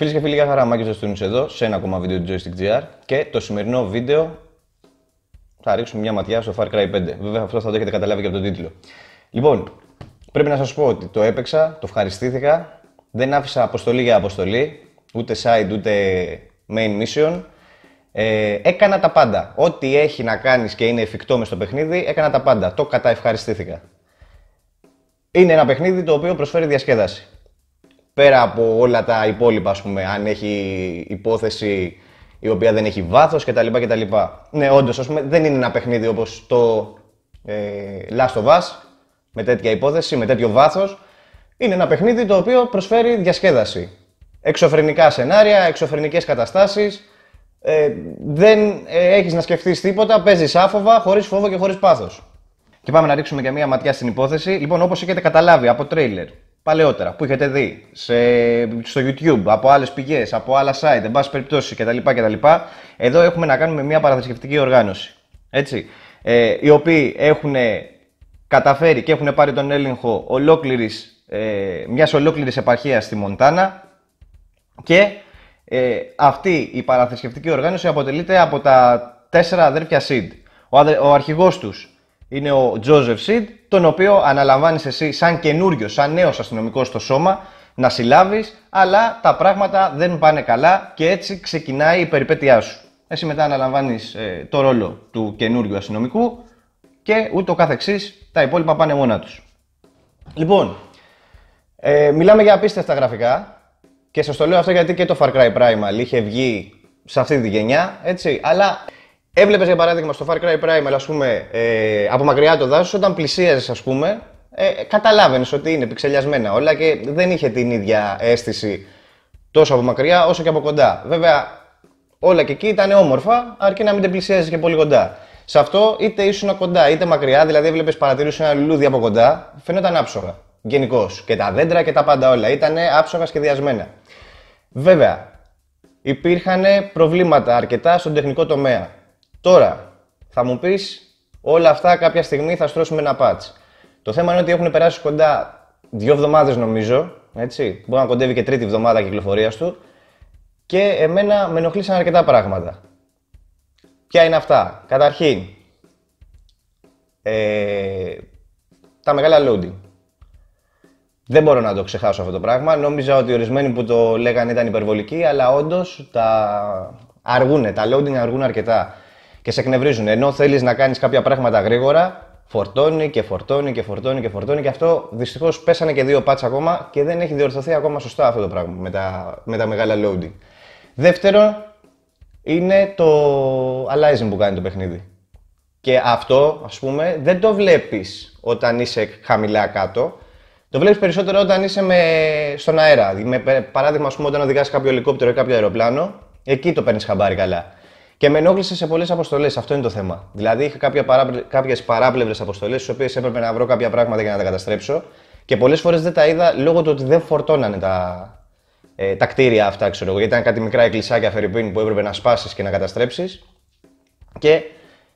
Φίλες και φίλοι, για χαρά, Μάκης Ζεστούνης εδώ, σε ένα ακόμα βίντεο του Joystick GR και το σημερινό βίντεο θα ρίξουμε μια ματιά στο Far Cry 5. Βέβαια, αυτό θα το έχετε καταλάβει και από τον τίτλο. Λοιπόν, πρέπει να σας πω ότι το έπαιξα, το ευχαριστήθηκα, δεν άφησα αποστολή για αποστολή, ούτε side ούτε main mission. Ε, έκανα τα πάντα. Ό,τι έχει να κάνεις και είναι εφικτό μες στο παιχνίδι, έκανα τα πάντα. Το καταευχαριστήθηκα. Είναι ένα παιχνίδι το οποίο προσφέρει διασκέδαση πέρα από όλα τα υπόλοιπα, ας πούμε, αν έχει υπόθεση η οποία δεν έχει βάθος κτλ. κτλ. Ναι, όντως, ας πούμε, δεν είναι ένα παιχνίδι όπως το ε, Last of Us, με τέτοια υπόθεση, με τέτοιο βάθος. Είναι ένα παιχνίδι το οποίο προσφέρει διασκέδαση. Εξωφρενικά σενάρια, εξωφρενικές καταστάσεις, ε, δεν ε, έχεις να σκεφτείς τίποτα, παίζεις άφοβα, χωρίς φόβο και χωρίς πάθος. Και πάμε να ρίξουμε και μία ματιά στην υπόθεση. Λοιπόν, όπως έχετε καταλάβει από τρέιλερ, παλαιότερα που είχατε δει σε, στο YouTube, από άλλες πηγές, από άλλα site, εν πάση περιπτώσει κτλ. κτλ. Εδώ έχουμε να κάνουμε μια παραθρησκευτική οργάνωση. Έτσι, ε, οι οποίοι έχουν καταφέρει και έχουν πάρει τον έλεγχο ολόκληρης, ε, μιας ολόκληρης επαρχίας στη Μοντάνα και ε, αυτή η παραθρησκευτική οργάνωση αποτελείται από τα τέσσερα αδέρφια Σιντ. Ο, ο αρχηγός τους είναι ο Τζόζεφ Σιντ, τον οποίο αναλαμβάνεις εσύ σαν καινούριο, σαν νέος αστυνομικός στο σώμα, να συλλάβεις, αλλά τα πράγματα δεν πάνε καλά και έτσι ξεκινάει η περιπέτειά σου. Εσύ μετά αναλαμβάνεις ε, το ρόλο του καινούριου αστυνομικού και ούτω καθεξής, τα υπόλοιπα πάνε μόνα τους. Λοιπόν, ε, μιλάμε για απίστευτα γραφικά και σας το λέω αυτό γιατί και το Far Cry Primal είχε βγει σε αυτή τη γενιά, έτσι, αλλά Έβλεπες για παράδειγμα στο Far Cry Primal, ας πούμε, ε, από μακριά το δάσος, όταν πλησίαζες, ας πούμε, ε, καταλάβαινες ότι είναι πιξελιασμένα όλα και δεν είχε την ίδια αίσθηση τόσο από μακριά όσο και από κοντά. Βέβαια, όλα και εκεί ήταν όμορφα, αρκεί να μην τα πλησίαζες και πολύ κοντά. Σε αυτό είτε ήσουν κοντά είτε μακριά, δηλαδή έβλεπες παρατηρούσες ένα λουλούδι από κοντά, Φαίνονταν άψογα. Γενικώς. Και τα δέντρα και τα πάντα όλα ήταν άψογα σχεδιασμένα. Βέβαια, υπήρχαν προβλήματα αρκετά στον τεχνικό τομέα. Τώρα, θα μου πεις όλα αυτά κάποια στιγμή θα στρώσουμε ένα patch. Το θέμα είναι ότι έχουν περάσει κοντά δύο εβδομάδες, νομίζω. Έτσι. Μπορεί να κοντεύει και τρίτη εβδομάδα κυκλοφορίας του. Και εμένα με ενοχλήσαν αρκετά πράγματα. Ποια είναι αυτά. Καταρχήν, ε, τα μεγάλα loading. Δεν μπορώ να το ξεχάσω αυτό το πράγμα. Νόμιζα ότι ορισμένοι που το λέγανε ήταν υπερβολικοί, αλλά όντως τα αργούν, τα loading αργούν αρκετά και σε εκνευρίζουν. Ενώ θέλεις να κάνεις κάποια πράγματα γρήγορα, φορτώνει και φορτώνει και φορτώνει και φορτώνει. Και αυτό δυστυχώς πέσανε και δύο πάτσα ακόμα και δεν έχει διορθωθεί ακόμα σωστά αυτό το πράγμα με τα, με τα μεγάλα loading. Δεύτερο είναι το aliasing που κάνει το παιχνίδι. Και αυτό, ας πούμε, δεν το βλέπεις όταν είσαι χαμηλά κάτω. Το βλέπεις περισσότερο όταν είσαι με... στον αέρα. Δηλαδή, με, παράδειγμα, ας πούμε, όταν οδηγάς κάποιο ελικόπτερο ή κάποιο αεροπλάνο, εκεί το παίρνεις χαμπάρι καλά. Και με ενόχλησε σε πολλές αποστολές. Αυτό είναι το θέμα. Δηλαδή, είχα κάποιες παράπλευρες αποστολές, στις οποίες έπρεπε να βρω κάποια πράγματα για να τα καταστρέψω. Και πολλές φορές δεν τα είδα λόγω του ότι δεν φορτώνανε τα, ε, τα κτίρια αυτά, ξέρω εγώ. Γιατί ήταν κάτι μικρά εκκλησάκια φερρυπίν που έπρεπε να σπάσεις και να καταστρέψεις. Και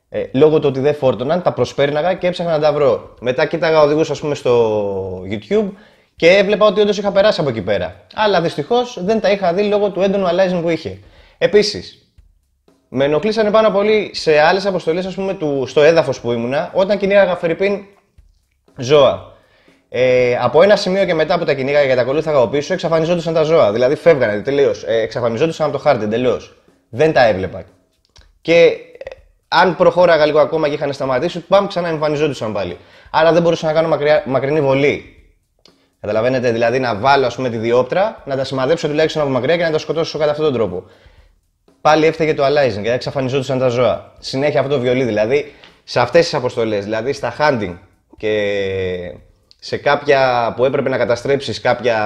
ε, λόγω του ότι δεν φόρτωναν, τα προσπέρναγα και έψαχνα να τα βρω. Μετά κοίταγα οδηγούς, ας πούμε, στο YouTube και έβλεπα ότι όντως είχα περάσει από εκεί πέρα. Αλλά δυστυχώς δεν τα είχα δει λόγω του έντονου αλάζιν που είχε. Επίσης, με ενοχλήσανε πάρα πολύ σε άλλες αποστολές, ας πούμε, του, στο έδαφος που ήμουνα, όταν κυνήγαγα φερρυπίν ζώα. Ε, από ένα σημείο και μετά που τα κυνήγαγα και τα ακολούθαγα από πίσω, εξαφανιζόντουσαν τα ζώα. Δηλαδή φεύγανε τελείως. Ε, εξαφανιζόντουσαν από το χάρτη τελείω. Δεν τα έβλεπα. Και ε, αν προχώραγα λίγο ακόμα και είχαν σταματήσει, πάμε ξανά εμφανιζόντουσαν πάλι. Άρα δεν μπορούσα να κάνω μακρινή βολή. Καταλαβαίνετε, δηλαδή να βάλω ας πούμε, τη διόπτρα, να τα σημαδέψω τουλάχιστον από μακριά και να τα σκοτώσω κατά αυτόν τον τρόπο πάλι έφταιγε το Alizing, και εξαφανιζόντουσαν τα ζώα. Συνέχεια αυτό το βιολί δηλαδή, σε αυτές τις αποστολές, δηλαδή στα hunting και σε κάποια που έπρεπε να καταστρέψεις κάποια,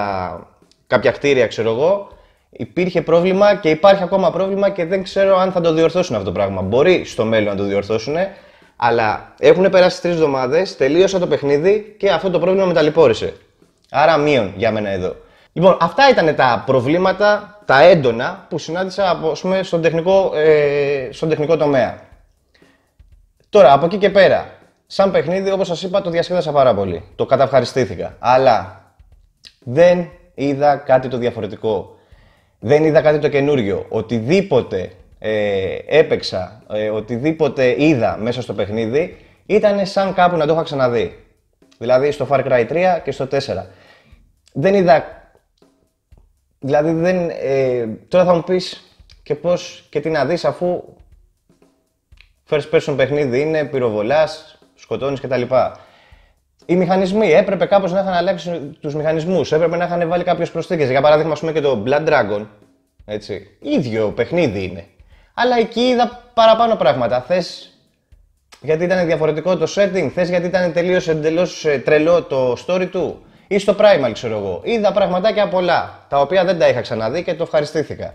κάποια κτίρια, ξέρω εγώ, υπήρχε πρόβλημα και υπάρχει ακόμα πρόβλημα και δεν ξέρω αν θα το διορθώσουν αυτό το πράγμα. Μπορεί στο μέλλον να το διορθώσουν, αλλά έχουν περάσει τρεις εβδομάδες, τελείωσα το παιχνίδι και αυτό το πρόβλημα μεταλυπώρησε. Άρα μείον για μένα εδώ. Λοιπόν, αυτά ήταν τα προβλήματα, τα έντονα που συνάντησα πούμε, στον, τεχνικό, ε, στον τεχνικό τομέα. Τώρα, από εκεί και πέρα, σαν παιχνίδι, όπως σας είπα, το διασκέδασα πάρα πολύ. Το καταυχαριστήθηκα. Αλλά δεν είδα κάτι το διαφορετικό. Δεν είδα κάτι το καινούριο. Οτιδήποτε ε, έπαιξα, ε, οτιδήποτε είδα μέσα στο παιχνίδι, ήταν σαν κάπου να το είχα ξαναδεί. Δηλαδή στο Far Cry 3 και στο 4. Δεν είδα Δηλαδή δεν. Ε, τώρα θα μου πεις και πώς και τι να δεις αφού first person παιχνίδι είναι, πυροβολάς, σκοτώνεις κτλ. Οι μηχανισμοί έπρεπε κάπως να είχαν αλλάξει τους μηχανισμούς, έπρεπε να είχαν βάλει κάποιες προσθήκες. Για παράδειγμα, ας πούμε και το Blood Dragon. Έτσι. ίδιο παιχνίδι είναι. Αλλά εκεί είδα παραπάνω πράγματα. Θες γιατί ήταν διαφορετικό το setting, θες γιατί ήταν τελείως εντελώς ε, τρελό το story του ή στο Primal, ξέρω εγώ. Είδα πραγματάκια πολλά, τα οποία δεν τα είχα ξαναδεί και το ευχαριστήθηκα.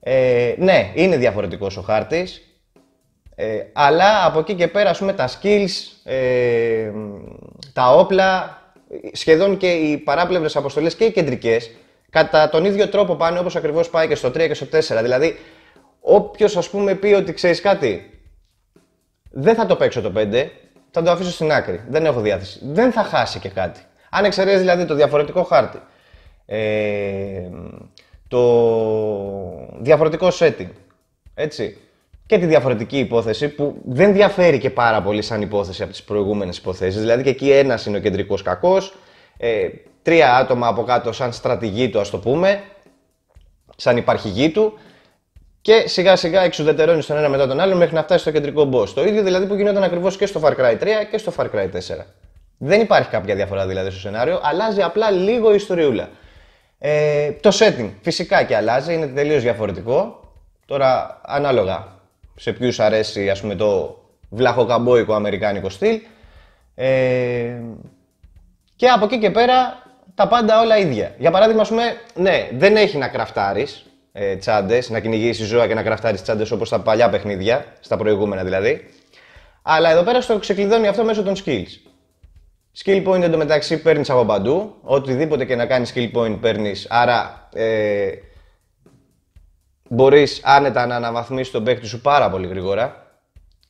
Ε, ναι, είναι διαφορετικός ο χάρτης, ε, αλλά από εκεί και πέρα, ας πούμε, τα skills, ε, τα όπλα, σχεδόν και οι παράπλευρες αποστολές και οι κεντρικές, κατά τον ίδιο τρόπο πάνε όπως ακριβώς πάει και στο 3 και στο 4. Δηλαδή, όποιος ας πούμε πει ότι ξέρεις κάτι, δεν θα το παίξω το 5, θα το αφήσω στην άκρη, δεν έχω διάθεση, δεν θα χάσει και κάτι. Αν εξαιρέσεις δηλαδή το διαφορετικό χάρτη, ε, το διαφορετικό setting, έτσι, και τη διαφορετική υπόθεση που δεν διαφέρει και πάρα πολύ σαν υπόθεση από τις προηγούμενες υποθέσεις. Δηλαδή και εκεί ένας είναι ο κεντρικός κακός, ε, τρία άτομα από κάτω σαν στρατηγή του ας το πούμε, σαν υπαρχηγή του και σιγά σιγά εξουδετερώνεις τον ένα μετά τον άλλο μέχρι να φτάσει στο κεντρικό boss. Το ίδιο δηλαδή που γινόταν ακριβώς και στο Far Cry 3 και στο Far Cry 4. Δεν υπάρχει κάποια διαφορά δηλαδή στο σενάριο, αλλάζει απλά λίγο η ιστοριούλα. Ε, το setting φυσικά και αλλάζει, είναι τελείως διαφορετικό. Τώρα ανάλογα σε ποιους αρέσει ας πούμε το βλαχοκαμπόικο αμερικάνικο στυλ. Ε, και από εκεί και πέρα τα πάντα όλα ίδια. Για παράδειγμα, ας πούμε, ναι, δεν έχει να κραφτάρεις ε, τσάντες, να κυνηγήσεις ζώα και να κραφτάρεις τσάντες όπως στα παλιά παιχνίδια, στα προηγούμενα δηλαδή. Αλλά εδώ πέρα στο ξεκλειδώνει αυτό μέσω των skills. Skill point εντωμεταξύ παίρνεις από παντού. Οτιδήποτε και να κάνεις skill point παίρνεις. Άρα ε, μπορείς άνετα να αναβαθμίσεις τον παίκτη σου πάρα πολύ γρήγορα.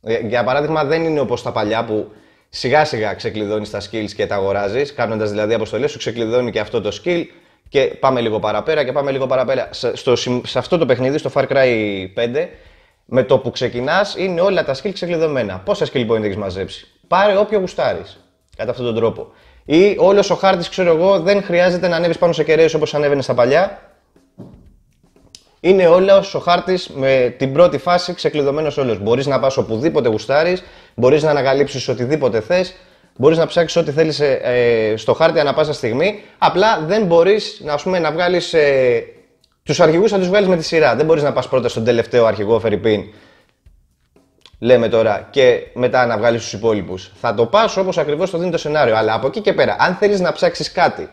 Ε, για παράδειγμα, δεν είναι όπως τα παλιά που σιγά σιγά ξεκλειδώνεις τα skills και τα αγοράζεις. Κάνοντας δηλαδή αποστολές, σου ξεκλειδώνει και αυτό το skill και πάμε λίγο παραπέρα και πάμε λίγο παραπέρα. Στο, σε αυτό το παιχνίδι, στο Far Cry 5, με το που ξεκινάς, είναι όλα τα skill ξεκλειδωμένα. Πόσα skill point έχεις μαζέψει. Πάρε όποιο γουστάρεις. Κατά αυτόν τον τρόπο. Ή όλος ο χάρτης, ξέρω εγώ, δεν χρειάζεται να ανέβεις πάνω σε κεραίες όπως ανέβαινε στα παλιά. Είναι όλος ο χάρτης με την πρώτη φάση ξεκλειδωμένος όλος. Μπορείς να πας οπουδήποτε γουστάρεις, μπορείς να ανακαλύψεις οτιδήποτε θες, μπορείς να ψάξεις ό,τι θέλεις ε, στο χάρτη ανα πάσα στιγμή. Απλά δεν μπορείς να, να βγάλεις ε, τους αρχηγούς, θα τους βγάλεις με τη σειρά. Δεν μπορείς να πας πρώτα στον τελευταίο αρχηγό Φερρυπίν λέμε τώρα, και μετά να βγάλεις τους υπόλοιπους. Θα το πας όπως ακριβώς το δίνει το σενάριο. Αλλά από εκεί και πέρα, αν θέλεις να ψάξεις κάτι,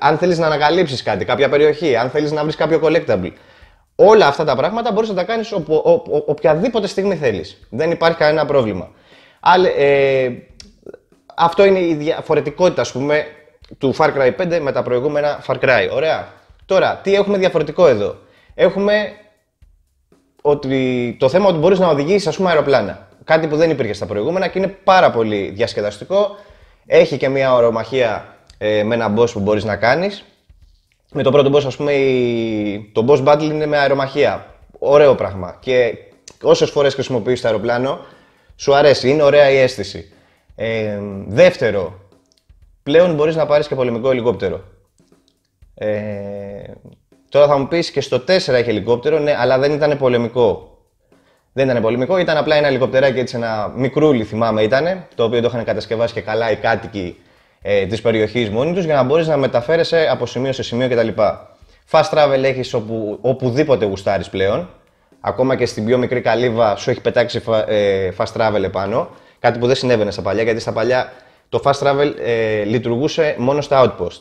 αν θέλεις να ανακαλύψεις κάτι, κάποια περιοχή, αν θέλεις να βρεις κάποιο collectible, όλα αυτά τα πράγματα μπορείς να τα κάνεις οποιαδήποτε στιγμή θέλεις. Δεν υπάρχει κανένα πρόβλημα. Αλλά, ε, αυτό είναι η διαφορετικότητα, ας πούμε, του Far Cry 5 με τα προηγούμενα Far Cry. Ωραία. Τώρα, τι έχουμε διαφορετικό εδώ. Έχουμε ότι το θέμα ότι μπορείς να οδηγήσεις, ας πούμε, αεροπλάνα. Κάτι που δεν υπήρχε στα προηγούμενα και είναι πάρα πολύ διασκεδαστικό. Έχει και μια ορομαχία ε, με ένα boss που μπορείς να κάνεις. Με το πρώτο boss, ας πούμε, η... το boss battle είναι με αερομαχία. Ωραίο πράγμα. Και όσες φορές χρησιμοποιείς το αεροπλάνο, σου αρέσει. Είναι ωραία η αίσθηση. Ε, δεύτερο, πλέον μπορείς να πάρεις και πολεμικό ελικόπτερο. Ε, Τώρα θα μου πεις και στο 4 έχει ελικόπτερο, ναι, αλλά δεν ήταν πολεμικό. Δεν ήταν πολεμικό, ήταν απλά ένα ελικόπτεράκι, έτσι ένα μικρούλι θυμάμαι ήταν, το οποίο το είχαν κατασκευάσει και καλά οι κάτοικοι ε, της περιοχής μόνοι τους για να μπορείς να μεταφέρεσαι από σημείο σε σημείο κτλ. Fast travel έχεις όπου, οπουδήποτε γουστάρεις πλέον. Ακόμα και στην πιο μικρή καλύβα σου έχει πετάξει ε, fast travel επάνω. Κάτι που δεν συνέβαινε στα παλιά, γιατί στα παλιά το fast travel ε, λειτουργούσε μόνο στα outpost.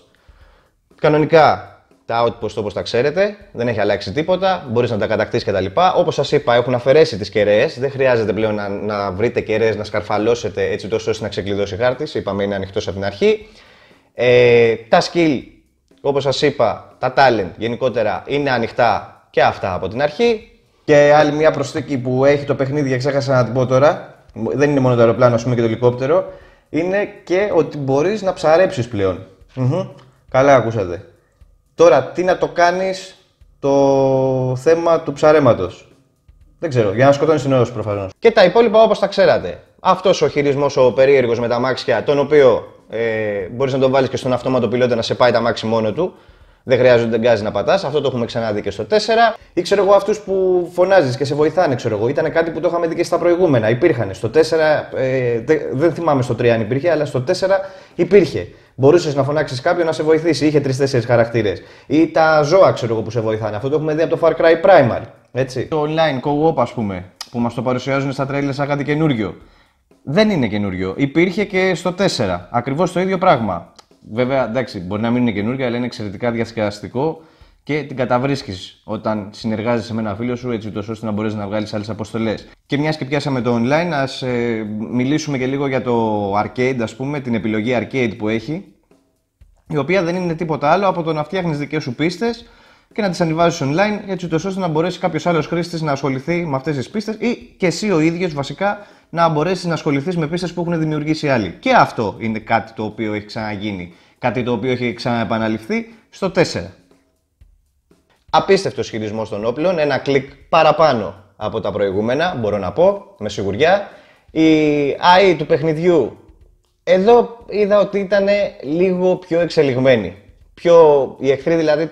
Κανονικά τα outpost όπως τα ξέρετε, δεν έχει αλλάξει τίποτα, μπορείς να τα κατακτήσεις κτλ. Όπως σας είπα, έχουν αφαιρέσει τις κεραίες, δεν χρειάζεται πλέον να, να βρείτε κεραίες, να σκαρφαλώσετε έτσι τόσο ώστε να ξεκλειδώσει χάρτης. Είπαμε είναι ανοιχτός από την αρχή. Ε, τα skill, όπως σας είπα, τα talent γενικότερα είναι ανοιχτά και αυτά από την αρχή. Και άλλη μια προσθήκη που έχει το παιχνίδι, ξέχασα να την πω τώρα, δεν είναι μόνο το αεροπλάνο ας πούμε, και το ελικόπτερο, είναι και ότι μπορείς να ψαρέψεις πλέον. Καλά ακούσατε. Τώρα, τι να το κάνεις το θέμα του ψαρέματος. Δεν ξέρω, για να σκοτώνεις την ώρα προφανώς. Και τα υπόλοιπα όπως τα ξέρατε. Αυτός ο χειρισμός ο περίεργος με τα μάξια, τον οποίο ε, μπορείς να τον βάλεις και στον αυτόματο πιλότο να σε πάει τα μάξι μόνο του δεν χρειάζονται γκάζι να πατάς. Αυτό το έχουμε ξαναδεί και στο 4. Ή ξέρω εγώ αυτούς που φωνάζεις και σε βοηθάνε, ξέρω εγώ. Ήταν κάτι που το είχαμε δει και στα προηγούμενα. Υπήρχαν. Στο 4, ε, δεν θυμάμαι στο 3 αν υπήρχε, αλλά στο 4 υπήρχε. Μπορούσες να φωνάξεις κάποιον να σε βοηθήσει. Είχε τρει-τέσσερι χαρακτήρες. Ή τα ζώα, ξέρω εγώ, που σε βοηθάνε. Αυτό το έχουμε δει από το Far Cry Primal. Έτσι. Το online co-op, ας πούμε, που μας το παρουσιάζουν στα τρέλια σαν κάτι καινούριο. Δεν είναι καινούριο. Υπήρχε και στο 4. Ακριβώς το ίδιο πράγμα. Βέβαια, εντάξει, μπορεί να μην είναι καινούργια, αλλά είναι εξαιρετικά διασκεδαστικό και την καταβρίσκεις όταν συνεργάζεσαι με ένα φίλο σου, έτσι ώστε να μπορέσεις να βγάλεις άλλες αποστολές. Και μιας και πιάσαμε το online, ας ε, μιλήσουμε και λίγο για το arcade, ας πούμε, την επιλογή arcade που έχει, η οποία δεν είναι τίποτα άλλο από το να φτιάχνεις δικές σου πίστες, και να τις ανεβάζει online, έτσι ώστε να μπορέσει κάποιος άλλος χρήστης να ασχοληθεί με αυτές τις πίστες ή και εσύ ο ίδιος βασικά να μπορέσεις να ασχοληθείς με πίστες που έχουν δημιουργήσει άλλοι. Και αυτό είναι κάτι το οποίο έχει ξαναγίνει, κάτι το οποίο έχει ξαναεπαναληφθεί στο 4. Απίστευτο χειρισμό των όπλων, ένα κλικ παραπάνω από τα προηγούμενα, μπορώ να πω με σιγουριά. Η AI του παιχνιδιού εδώ είδα ότι ήταν λίγο πιο εξελιγμένη πιο. Οι εχθροί δηλαδή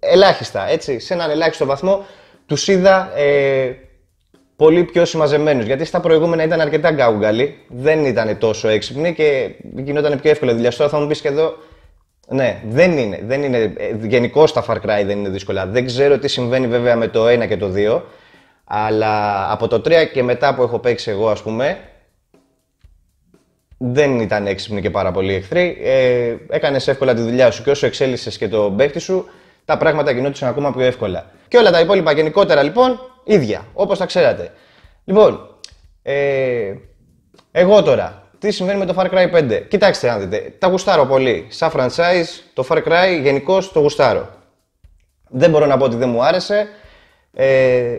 ελάχιστα, έτσι, σε έναν ελάχιστο βαθμό τους είδα ε, πολύ πιο συμμαζεμένους, Γιατί στα προηγούμενα ήταν αρκετά γκάουγκαλοι, δεν ήταν τόσο έξυπνοι και γινόταν πιο εύκολο δουλειά. Τώρα θα μου πεις και εδώ. Ναι, δεν είναι. Δεν είναι ε, Γενικώ τα Far Cry δεν είναι δύσκολα. Δεν ξέρω τι συμβαίνει βέβαια με το 1 και το 2. Αλλά από το 3 και μετά που έχω παίξει εγώ, ας πούμε, δεν ήταν έξυπνοι και πάρα πολύ εχθροί. Ε, Έκανες εύκολα τη δουλειά σου και όσο εξέλισε και το παίχτη σου, τα πράγματα γινόντουσαν ακόμα πιο εύκολα. Και όλα τα υπόλοιπα γενικότερα λοιπόν, ίδια, όπως τα ξέρατε. Λοιπόν, ε, εγώ τώρα, τι συμβαίνει με το Far Cry 5. Κοιτάξτε να δείτε, τα γουστάρω πολύ. Σαν franchise, το Far Cry γενικώς το γουστάρω. Δεν μπορώ να πω ότι δεν μου άρεσε. Ε,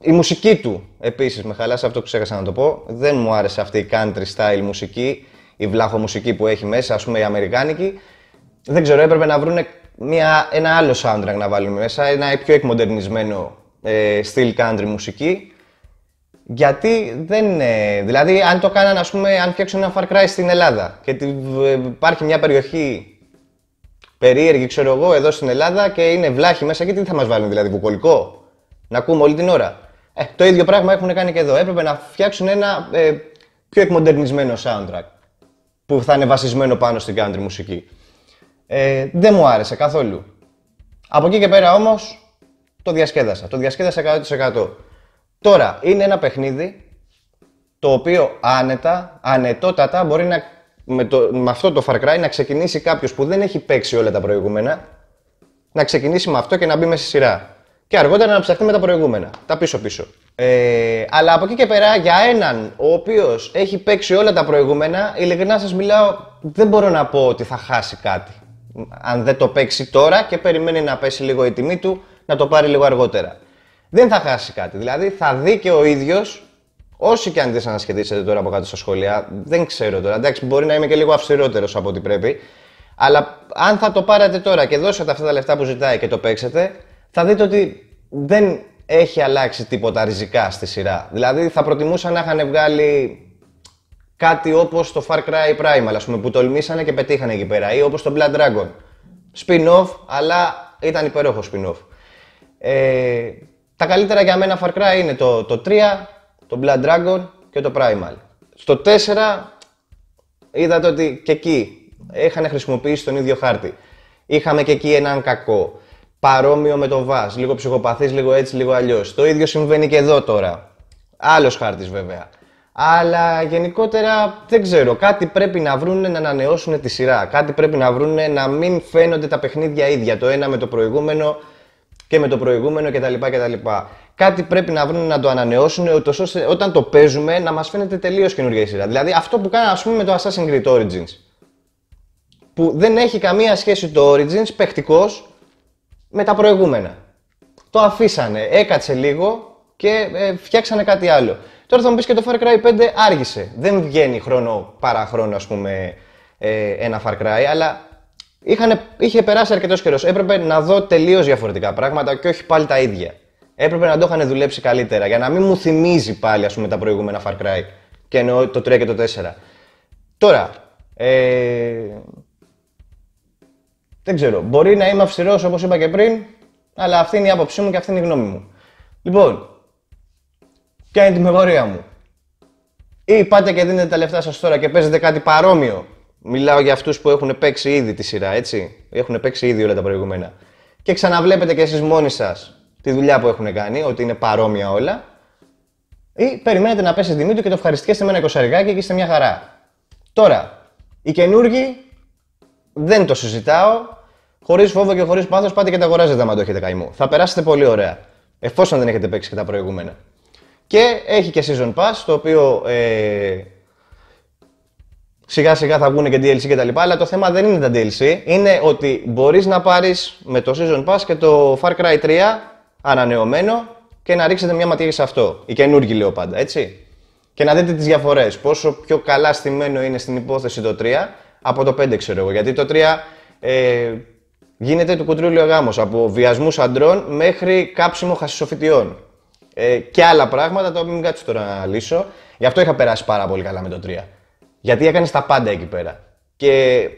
η μουσική του επίσης με χαλάσε, αυτό ξέχασα να το πω. Δεν μου άρεσε αυτή η country style μουσική, η βλάχο μουσική που έχει μέσα, ας πούμε η αμερικάνικη. Δεν ξέρω, έπρεπε να βρουν μια, ένα άλλο soundtrack να βάλουν μέσα, ένα πιο εκμοντερνισμένο ε, style country μουσική. Γιατί δεν. είναι, δηλαδή, αν το κάνανε, ας πούμε, αν φτιάξουν ένα Far Cry στην Ελλάδα και ε, υπάρχει μια περιοχή περίεργη, ξέρω εγώ, εδώ στην Ελλάδα και είναι βλάχη μέσα, γιατί τι θα μας βάλουν δηλαδή, βουκολικό. Να ακούμε όλη την ώρα. Ε, το ίδιο πράγμα έχουν κάνει και εδώ. Έπρεπε να φτιάξουν ένα ε, πιο εκμοντερνισμένο soundtrack που θα είναι βασισμένο πάνω στην country μουσική. Ε, δεν μου άρεσε καθόλου. Από εκεί και πέρα όμως το διασκέδασα. Το διασκέδασα 100%. Τώρα, είναι ένα παιχνίδι το οποίο άνετα, ανετότατα μπορεί να, με, το, με αυτό το Far Cry να ξεκινήσει κάποιος που δεν έχει παίξει όλα τα προηγούμενα να ξεκινήσει με αυτό και να μπει μέσα στη σειρά και αργότερα να ψαχθεί με τα προηγούμενα. Τα πίσω-πίσω. Ε, αλλά από εκεί και πέρα, για έναν ο οποίος έχει παίξει όλα τα προηγούμενα, ειλικρινά σας μιλάω, δεν μπορώ να πω ότι θα χάσει κάτι. Αν δεν το παίξει τώρα και περιμένει να πέσει λίγο η τιμή του, να το πάρει λίγο αργότερα. Δεν θα χάσει κάτι. Δηλαδή, θα δει και ο ίδιος, όσοι και αν ανασχετίσετε τώρα από κάτω στα σχολεία, δεν ξέρω τώρα. Εντάξει, μπορεί να είμαι και λίγο αυστηρότερος από ό,τι πρέπει. Αλλά αν θα το πάρετε τώρα και δώσετε αυτά τα λεφτά που ζητάει και το παίξετε, θα δείτε ότι δεν έχει αλλάξει τίποτα ριζικά στη σειρά. Δηλαδή θα προτιμούσα να είχαν βγάλει κάτι όπως το Far Cry Primal, πούμε, που τολμήσανε και πετύχανε εκεί πέρα, ή όπως το Blood Dragon. Spin-off, αλλά ήταν υπερόχο spin-off. Ε, τα καλύτερα για μένα Far Cry είναι το, το 3, το Blood Dragon και το Primal. Στο 4 είδατε ότι και εκεί είχαν χρησιμοποιήσει τον ίδιο χάρτη. Είχαμε και εκεί έναν κακό παρόμοιο με το Βάζ. Λίγο ψυχοπαθής, λίγο έτσι, λίγο αλλιώς. Το ίδιο συμβαίνει και εδώ τώρα. Άλλος χάρτης βέβαια. Αλλά γενικότερα δεν ξέρω, κάτι πρέπει να βρουν να ανανεώσουν τη σειρά. Κάτι πρέπει να βρουν να μην φαίνονται τα παιχνίδια ίδια το ένα με το προηγούμενο και με το προηγούμενο κτλ. κτλ. Κάτι πρέπει να βρουν να το ανανεώσουν, ώστε όταν το παίζουμε να μας φαίνεται τελείως καινούργια η σειρά. Δηλαδή αυτό που κάνανε ας πούμε με το Assassin's Creed Origins. Που δεν έχει καμία σχέση το Origins, παιχτικός, με τα προηγούμενα. Το αφήσανε, έκατσε λίγο και ε, φτιάξανε κάτι άλλο. Τώρα θα μου πεις και το Far Cry 5 άργησε. Δεν βγαίνει χρόνο παρά χρόνο ας πούμε ε, ένα Far Cry, αλλά είχε περάσει αρκετός καιρός. Έπρεπε να δω τελείως διαφορετικά πράγματα και όχι πάλι τα ίδια. Έπρεπε να το είχαν δουλέψει καλύτερα για να μην μου θυμίζει πάλι ας πούμε τα προηγούμενα Far Cry και εννοώ το 3 και το 4. Τώρα, ε, δεν ξέρω. Μπορεί να είμαι αυστηρός όπως είπα και πριν, αλλά αυτή είναι η άποψή μου και αυτή είναι η γνώμη μου. Λοιπόν, ποια είναι τη πορεία μου. Ή πάτε και δίνετε τα λεφτά σας τώρα και παίζετε κάτι παρόμοιο. Μιλάω για αυτούς που έχουν παίξει ήδη τη σειρά, έτσι. Έχουν παίξει ήδη όλα τα προηγούμενα. Και ξαναβλέπετε κι εσείς μόνοι σας τη δουλειά που έχουν κάνει, ότι είναι παρόμοια όλα. Ή περιμένετε να πέσει η τιμή του και το ευχαριστήκεστε με ένα κοσαρικάκι και είστε μια χαρά. Τώρα, οι καινούργοι δεν το συζητάω, Χωρίς φόβο και χωρίς πάθος, πάτε και τα αγοράζετε άμα το έχετε καημό. Θα περάσετε πολύ ωραία. Εφόσον δεν έχετε παίξει και τα προηγούμενα. Και έχει και season pass, το οποίο ε, σιγά σιγά θα βγουν και DLC και τα λοιπά, αλλά το θέμα δεν είναι τα DLC, είναι ότι μπορείς να πάρεις με το Season Pass και το Far Cry 3 ανανεωμένο και να ρίξετε μια ματιά σε αυτό. Οι καινούργη λέω πάντα, έτσι. Και να δείτε τις διαφορές πόσο πιο καλά στημένο είναι στην υπόθεση το 3 από το 5 ξέρω εγώ, γιατί το 3 ε, γίνεται του κουτρούλιο γάμος, από βιασμούς αντρών μέχρι κάψιμο χασισοφιτιών. Ε, και άλλα πράγματα, τα οποία μην κάτσω τώρα να λύσω. Γι' αυτό είχα περάσει πάρα πολύ καλά με το 3. Γιατί έκανες τα πάντα εκεί πέρα. Και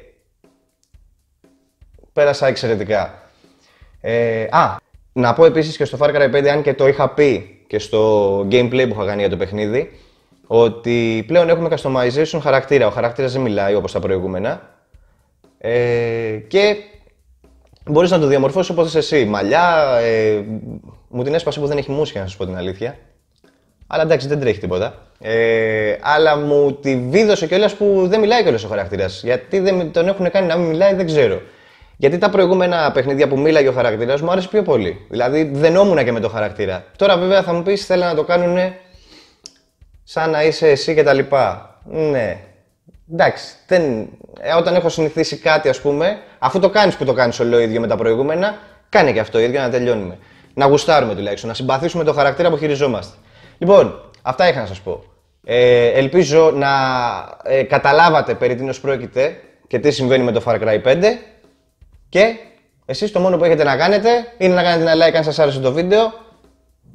πέρασα εξαιρετικά. Ε, α, να πω επίσης και στο Far Cry 5, αν και το είχα πει και στο gameplay που είχα κάνει για το παιχνίδι, ότι πλέον έχουμε customization χαρακτήρα. Ο χαρακτήρας δεν μιλάει όπως τα προηγούμενα. Ε, και Μπορείς να το διαμορφώσεις όπως εσύ. Μαλλιά, ε, μου την έσπασε που δεν έχει μουσια, να σου πω την αλήθεια. Αλλά εντάξει, δεν τρέχει τίποτα. Ε, αλλά μου τη βίδωσε κιόλας που δεν μιλάει κιόλας ο χαρακτήρας. Γιατί δεν, τον έχουν κάνει να μην μιλάει, δεν ξέρω. Γιατί τα προηγούμενα παιχνίδια που μίλαγε ο χαρακτήρας μου άρεσε πιο πολύ. Δηλαδή δεν όμουνα και με τον χαρακτήρα. Τώρα βέβαια θα μου πεις θέλω να το κάνουν σαν να είσαι εσύ κτλ. Ναι, Εντάξει, δεν... Ε, όταν έχω συνηθίσει κάτι, ας πούμε, αφού το κάνεις που το κάνεις όλο ίδιο με τα προηγούμενα, κάνει και αυτό ίδιο να τελειώνουμε. Να γουστάρουμε τουλάχιστον, να συμπαθήσουμε το χαρακτήρα που χειριζόμαστε. Λοιπόν, αυτά είχα να σας πω. Ε, ελπίζω να ε, καταλάβατε περί τίνος πρόκειται και τι συμβαίνει με το Far Cry 5. Και εσείς το μόνο που έχετε να κάνετε είναι να κάνετε ένα like αν σας άρεσε το βίντεο.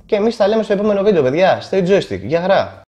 Και εμείς τα λέμε στο επόμενο βίντεο, παιδιά. Stay joystick. Γεια χαρά.